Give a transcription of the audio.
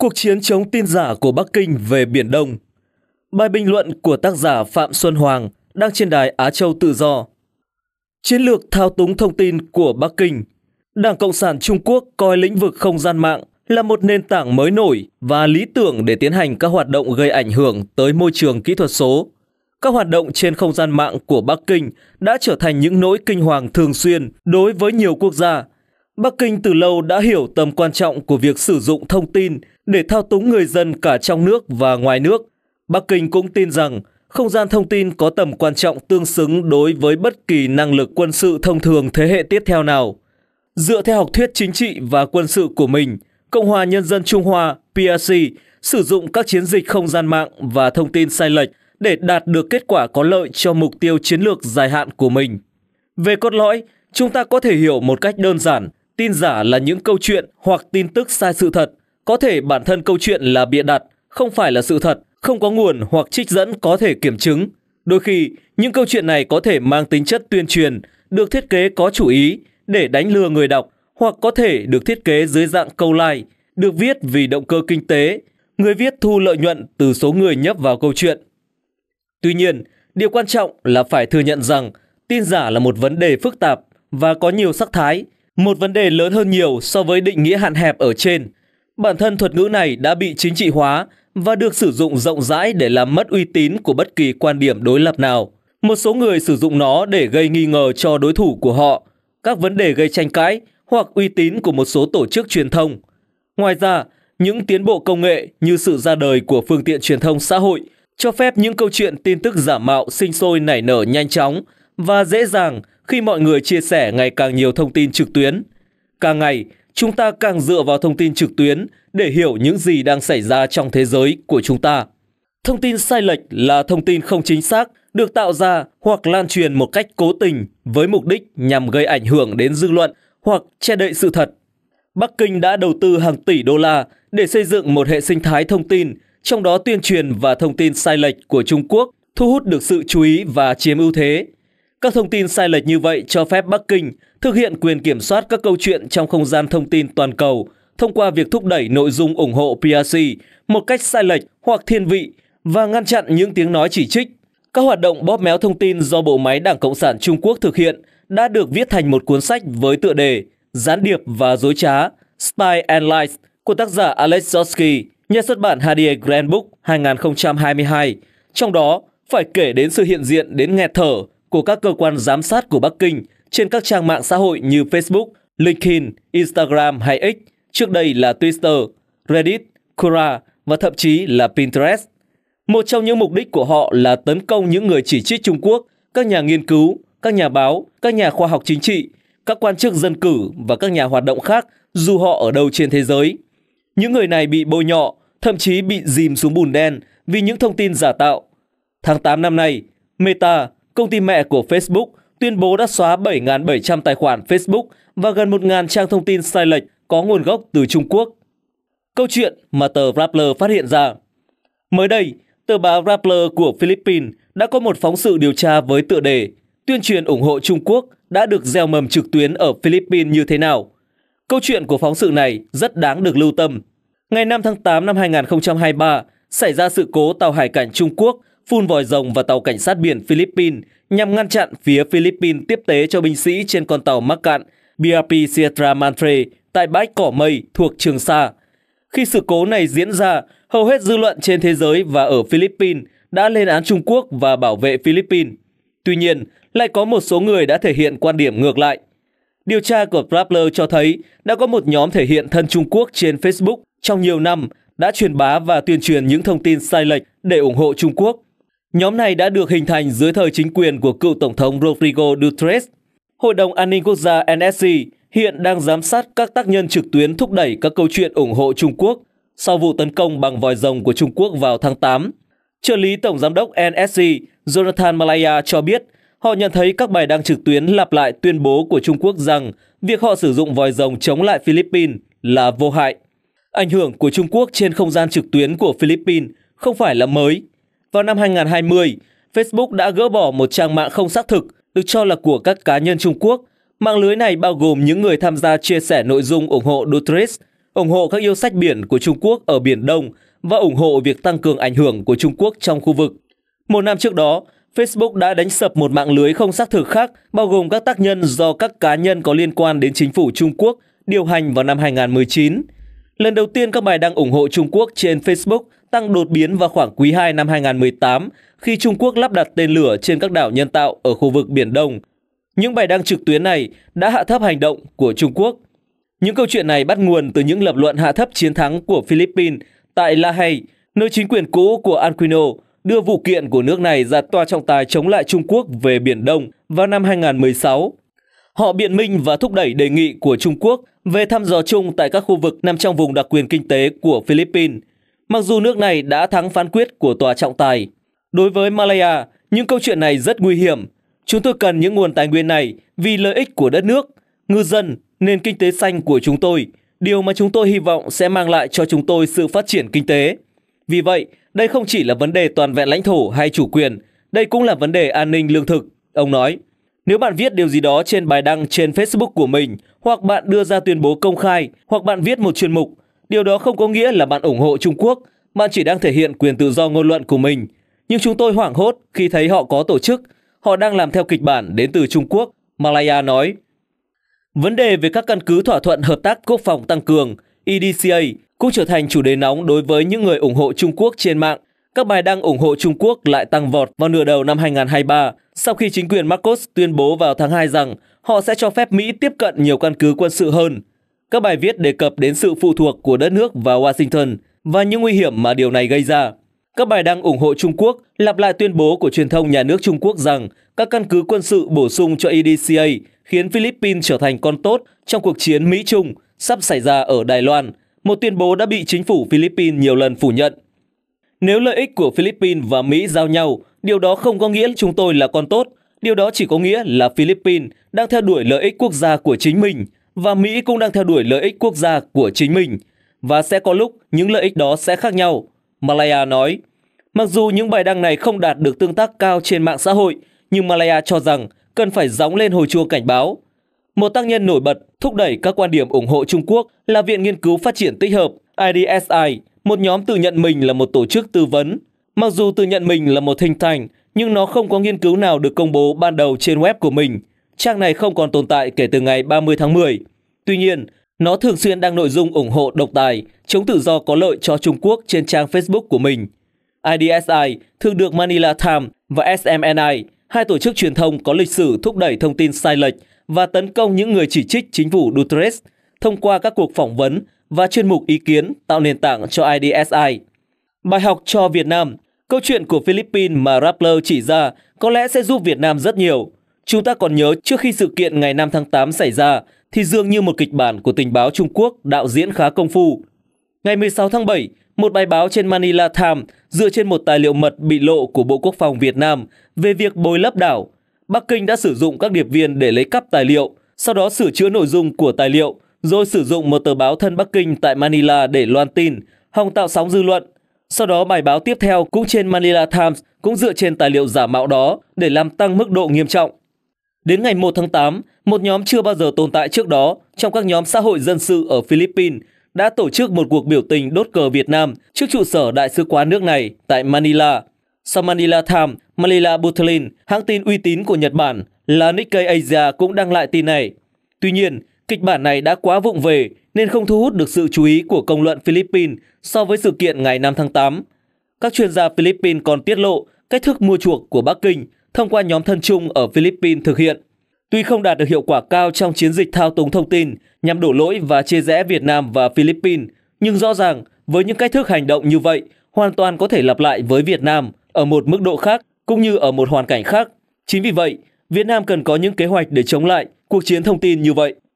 Cuộc chiến chống tin giả của Bắc Kinh về Biển Đông. Bài bình luận của tác giả Phạm Xuân Hoàng đang trên đài Á Châu Tự Do. Chiến lược thao túng thông tin của Bắc Kinh. Đảng Cộng sản Trung Quốc coi lĩnh vực không gian mạng là một nền tảng mới nổi và lý tưởng để tiến hành các hoạt động gây ảnh hưởng tới môi trường kỹ thuật số. Các hoạt động trên không gian mạng của Bắc Kinh đã trở thành những nỗi kinh hoàng thường xuyên đối với nhiều quốc gia, Bắc Kinh từ lâu đã hiểu tầm quan trọng của việc sử dụng thông tin để thao túng người dân cả trong nước và ngoài nước. Bắc Kinh cũng tin rằng không gian thông tin có tầm quan trọng tương xứng đối với bất kỳ năng lực quân sự thông thường thế hệ tiếp theo nào. Dựa theo học thuyết chính trị và quân sự của mình, Cộng hòa Nhân dân Trung Hoa PRC sử dụng các chiến dịch không gian mạng và thông tin sai lệch để đạt được kết quả có lợi cho mục tiêu chiến lược dài hạn của mình. Về cốt lõi, chúng ta có thể hiểu một cách đơn giản Tin giả là những câu chuyện hoặc tin tức sai sự thật. Có thể bản thân câu chuyện là bịa đặt, không phải là sự thật, không có nguồn hoặc trích dẫn có thể kiểm chứng. Đôi khi, những câu chuyện này có thể mang tính chất tuyên truyền, được thiết kế có chủ ý để đánh lừa người đọc hoặc có thể được thiết kế dưới dạng câu like, được viết vì động cơ kinh tế, người viết thu lợi nhuận từ số người nhấp vào câu chuyện. Tuy nhiên, điều quan trọng là phải thừa nhận rằng tin giả là một vấn đề phức tạp và có nhiều sắc thái – một vấn đề lớn hơn nhiều so với định nghĩa hạn hẹp ở trên. Bản thân thuật ngữ này đã bị chính trị hóa và được sử dụng rộng rãi để làm mất uy tín của bất kỳ quan điểm đối lập nào. Một số người sử dụng nó để gây nghi ngờ cho đối thủ của họ, các vấn đề gây tranh cãi hoặc uy tín của một số tổ chức truyền thông. Ngoài ra, những tiến bộ công nghệ như sự ra đời của phương tiện truyền thông xã hội cho phép những câu chuyện tin tức giả mạo sinh sôi nảy nở nhanh chóng và dễ dàng khi mọi người chia sẻ ngày càng nhiều thông tin trực tuyến. Càng ngày, chúng ta càng dựa vào thông tin trực tuyến để hiểu những gì đang xảy ra trong thế giới của chúng ta. Thông tin sai lệch là thông tin không chính xác được tạo ra hoặc lan truyền một cách cố tình với mục đích nhằm gây ảnh hưởng đến dư luận hoặc che đậy sự thật. Bắc Kinh đã đầu tư hàng tỷ đô la để xây dựng một hệ sinh thái thông tin, trong đó tuyên truyền và thông tin sai lệch của Trung Quốc thu hút được sự chú ý và chiếm ưu thế. Các thông tin sai lệch như vậy cho phép Bắc Kinh thực hiện quyền kiểm soát các câu chuyện trong không gian thông tin toàn cầu thông qua việc thúc đẩy nội dung ủng hộ PRC một cách sai lệch hoặc thiên vị và ngăn chặn những tiếng nói chỉ trích. Các hoạt động bóp méo thông tin do bộ máy Đảng Cộng sản Trung Quốc thực hiện đã được viết thành một cuốn sách với tựa đề Gián điệp và dối trá Spy and Lies của tác giả Alex Zosky, nhà xuất bản Hadier Grand Book 2022. Trong đó, phải kể đến sự hiện diện đến nghẹt thở của các cơ quan giám sát của Bắc Kinh trên các trang mạng xã hội như Facebook, LinkedIn, Instagram hay X, trước đây là Twitter, Reddit, Quora và thậm chí là Pinterest. Một trong những mục đích của họ là tấn công những người chỉ trích Trung Quốc, các nhà nghiên cứu, các nhà báo, các nhà khoa học chính trị, các quan chức dân cử và các nhà hoạt động khác dù họ ở đâu trên thế giới. Những người này bị bôi nhọ, thậm chí bị dìm xuống bùn đen vì những thông tin giả tạo. Tháng 8 năm nay, Meta, công ty mẹ của Facebook tuyên bố đã xóa 7.700 tài khoản Facebook và gần 1.000 trang thông tin sai lệch có nguồn gốc từ Trung Quốc. Câu chuyện mà tờ Rappler phát hiện ra. Mới đây, tờ báo Rappler của Philippines đã có một phóng sự điều tra với tựa đề tuyên truyền ủng hộ Trung Quốc đã được gieo mầm trực tuyến ở Philippines như thế nào. Câu chuyện của phóng sự này rất đáng được lưu tâm. Ngày 5 tháng 8 năm 2023, xảy ra sự cố tàu hải cảnh Trung Quốc phun vòi rồng vào tàu cảnh sát biển Philippines nhằm ngăn chặn phía Philippines tiếp tế cho binh sĩ trên con tàu mắc cạn BRP Sierra Madre tại bãi Cỏ Mây thuộc Trường Sa. Khi sự cố này diễn ra, hầu hết dư luận trên thế giới và ở Philippines đã lên án Trung Quốc và bảo vệ Philippines. Tuy nhiên, lại có một số người đã thể hiện quan điểm ngược lại. Điều tra của Rappler cho thấy đã có một nhóm thể hiện thân Trung Quốc trên Facebook trong nhiều năm đã truyền bá và tuyên truyền những thông tin sai lệch để ủng hộ Trung Quốc. Nhóm này đã được hình thành dưới thời chính quyền của cựu Tổng thống Rodrigo Duterte. Hội đồng An ninh Quốc gia NSC hiện đang giám sát các tác nhân trực tuyến thúc đẩy các câu chuyện ủng hộ Trung Quốc sau vụ tấn công bằng vòi rồng của Trung Quốc vào tháng 8. Trợ lý Tổng Giám đốc NSC Jonathan Malaya cho biết họ nhận thấy các bài đăng trực tuyến lặp lại tuyên bố của Trung Quốc rằng việc họ sử dụng vòi rồng chống lại Philippines là vô hại. Ảnh hưởng của Trung Quốc trên không gian trực tuyến của Philippines không phải là mới – vào năm 2020, Facebook đã gỡ bỏ một trang mạng không xác thực được cho là của các cá nhân Trung Quốc. Mạng lưới này bao gồm những người tham gia chia sẻ nội dung ủng hộ Duterte, ủng hộ các yêu sách biển của Trung Quốc ở Biển Đông và ủng hộ việc tăng cường ảnh hưởng của Trung Quốc trong khu vực. Một năm trước đó, Facebook đã đánh sập một mạng lưới không xác thực khác bao gồm các tác nhân do các cá nhân có liên quan đến chính phủ Trung Quốc điều hành vào năm 2019. Lần đầu tiên các bài đăng ủng hộ Trung Quốc trên Facebook tăng đột biến vào khoảng quý 2 năm 2018 khi Trung Quốc lắp đặt tên lửa trên các đảo nhân tạo ở khu vực Biển Đông. Những bài đăng trực tuyến này đã hạ thấp hành động của Trung Quốc. Những câu chuyện này bắt nguồn từ những lập luận hạ thấp chiến thắng của Philippines tại La Haye, nơi chính quyền cũ của Aquino đưa vụ kiện của nước này ra tòa trọng tài chống lại Trung Quốc về Biển Đông vào năm 2016. Họ biện minh và thúc đẩy đề nghị của Trung Quốc về thăm dò chung tại các khu vực nằm trong vùng đặc quyền kinh tế của Philippines. Mặc dù nước này đã thắng phán quyết của tòa trọng tài. Đối với Malaya, những câu chuyện này rất nguy hiểm. Chúng tôi cần những nguồn tài nguyên này vì lợi ích của đất nước, ngư dân, nền kinh tế xanh của chúng tôi, điều mà chúng tôi hy vọng sẽ mang lại cho chúng tôi sự phát triển kinh tế. Vì vậy, đây không chỉ là vấn đề toàn vẹn lãnh thổ hay chủ quyền, đây cũng là vấn đề an ninh lương thực, ông nói. Nếu bạn viết điều gì đó trên bài đăng trên Facebook của mình, hoặc bạn đưa ra tuyên bố công khai, hoặc bạn viết một chuyên mục, Điều đó không có nghĩa là bạn ủng hộ Trung Quốc, bạn chỉ đang thể hiện quyền tự do ngôn luận của mình. Nhưng chúng tôi hoảng hốt khi thấy họ có tổ chức, họ đang làm theo kịch bản đến từ Trung Quốc, Malaya nói. Vấn đề về các căn cứ thỏa thuận hợp tác quốc phòng tăng cường, EDCA, cũng trở thành chủ đề nóng đối với những người ủng hộ Trung Quốc trên mạng. Các bài đăng ủng hộ Trung Quốc lại tăng vọt vào nửa đầu năm 2023 sau khi chính quyền Marcos tuyên bố vào tháng 2 rằng họ sẽ cho phép Mỹ tiếp cận nhiều căn cứ quân sự hơn. Các bài viết đề cập đến sự phụ thuộc của đất nước vào Washington và những nguy hiểm mà điều này gây ra. Các bài đăng ủng hộ Trung Quốc lặp lại tuyên bố của truyền thông nhà nước Trung Quốc rằng các căn cứ quân sự bổ sung cho EDCA khiến Philippines trở thành con tốt trong cuộc chiến Mỹ-Trung sắp xảy ra ở Đài Loan, một tuyên bố đã bị chính phủ Philippines nhiều lần phủ nhận. Nếu lợi ích của Philippines và Mỹ giao nhau, điều đó không có nghĩa chúng tôi là con tốt, điều đó chỉ có nghĩa là Philippines đang theo đuổi lợi ích quốc gia của chính mình – và Mỹ cũng đang theo đuổi lợi ích quốc gia của chính mình và sẽ có lúc những lợi ích đó sẽ khác nhau, Malaya nói. Mặc dù những bài đăng này không đạt được tương tác cao trên mạng xã hội, nhưng Malaya cho rằng cần phải gióng lên hồi chuông cảnh báo. Một tác nhân nổi bật thúc đẩy các quan điểm ủng hộ Trung Quốc là Viện Nghiên cứu Phát triển Tích hợp IDSI, một nhóm tự nhận mình là một tổ chức tư vấn. Mặc dù tự nhận mình là một hình thành, nhưng nó không có nghiên cứu nào được công bố ban đầu trên web của mình – trang này không còn tồn tại kể từ ngày 30 tháng 10. Tuy nhiên, nó thường xuyên đăng nội dung ủng hộ độc tài, chống tự do có lợi cho Trung Quốc trên trang Facebook của mình. IDSI thường được Manila Times và SMNI, hai tổ chức truyền thông có lịch sử thúc đẩy thông tin sai lệch và tấn công những người chỉ trích chính phủ Duterte thông qua các cuộc phỏng vấn và chuyên mục ý kiến tạo nền tảng cho IDSI. Bài học cho Việt Nam Câu chuyện của Philippines mà Rappler chỉ ra có lẽ sẽ giúp Việt Nam rất nhiều – Chúng ta còn nhớ trước khi sự kiện ngày 5 tháng 8 xảy ra thì dường như một kịch bản của tình báo Trung Quốc đạo diễn khá công phu. Ngày 16 tháng 7, một bài báo trên Manila Times dựa trên một tài liệu mật bị lộ của Bộ Quốc phòng Việt Nam về việc bồi lấp đảo. Bắc Kinh đã sử dụng các điệp viên để lấy cắp tài liệu, sau đó sửa chữa nội dung của tài liệu, rồi sử dụng một tờ báo thân Bắc Kinh tại Manila để loan tin, hòng tạo sóng dư luận. Sau đó bài báo tiếp theo cũng trên Manila Times cũng dựa trên tài liệu giả mạo đó để làm tăng mức độ nghiêm trọng. Đến ngày 1 tháng 8, một nhóm chưa bao giờ tồn tại trước đó trong các nhóm xã hội dân sự ở Philippines đã tổ chức một cuộc biểu tình đốt cờ Việt Nam trước trụ sở đại sứ quán nước này tại Manila. Sau Manila Times, Manila Bulletin, hãng tin uy tín của Nhật Bản là Nikkei Asia cũng đăng lại tin này. Tuy nhiên, kịch bản này đã quá vụng về nên không thu hút được sự chú ý của công luận Philippines so với sự kiện ngày 5 tháng 8. Các chuyên gia Philippines còn tiết lộ cách thức mua chuộc của Bắc Kinh thông qua nhóm thân chung ở Philippines thực hiện. Tuy không đạt được hiệu quả cao trong chiến dịch thao túng thông tin nhằm đổ lỗi và chia rẽ Việt Nam và Philippines, nhưng rõ ràng với những cách thức hành động như vậy hoàn toàn có thể lặp lại với Việt Nam ở một mức độ khác cũng như ở một hoàn cảnh khác. Chính vì vậy, Việt Nam cần có những kế hoạch để chống lại cuộc chiến thông tin như vậy.